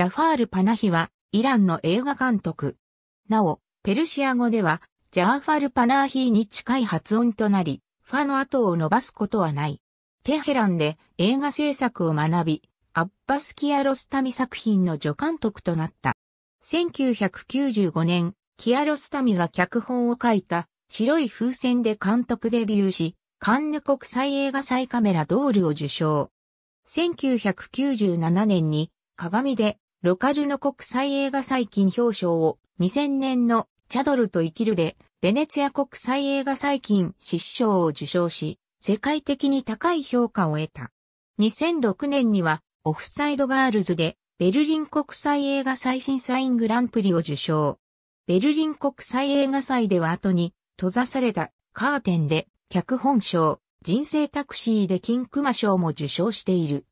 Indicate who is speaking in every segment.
Speaker 1: ジャファール・パナヒは、イランの映画監督。なお、ペルシア語では、ジャーファル・パナーヒーに近い発音となり、ファの後を伸ばすことはない。テヘランで映画制作を学び、アッバス・キアロスタミ作品の助監督となった。1995年、キアロスタミが脚本を書いた白い風船で監督デビューし、カンヌ国際映画祭カメラドールを受賞。1997年に鏡でロカルノ国際映画祭金表彰を2000年のチャドルと生きるで、ベネツィア国際映画祭金失賞を受賞し、世界的に高い評価を得た。2006年には、オフサイドガールズで、ベルリン国際映画祭審査員グランプリを受賞。ベルリン国際映画祭では後に、閉ざされたカーテンで、脚本賞、人生タクシーで金熊賞も受賞している。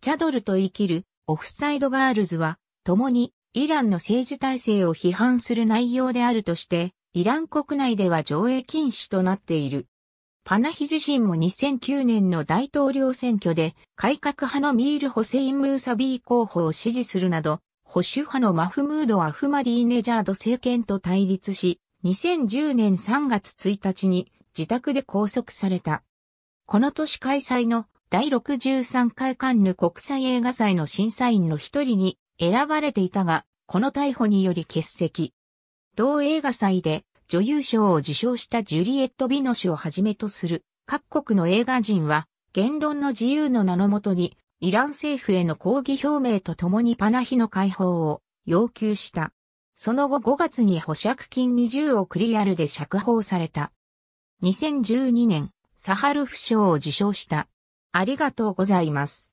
Speaker 1: チャドルと生きるオフサイドガールズは、共にイランの政治体制を批判する内容であるとして、イラン国内では上映禁止となっている。パナヒ自身も2009年の大統領選挙で改革派のミール・ホセイン・ムーサビー候補を支持するなど、保守派のマフムード・アフマディネジャード政権と対立し、2010年3月1日に自宅で拘束された。この年開催の第63回カンヌ国際映画祭の審査員の一人に選ばれていたが、この逮捕により欠席。同映画祭で女優賞を受賞したジュリエット・ビノシをはじめとする各国の映画人は言論の自由の名のもとにイラン政府への抗議表明とともにパナヒの解放を要求した。その後5月に保釈金20億リアルで釈放された。2012年、サハルフ賞を受賞した。ありがとうございます。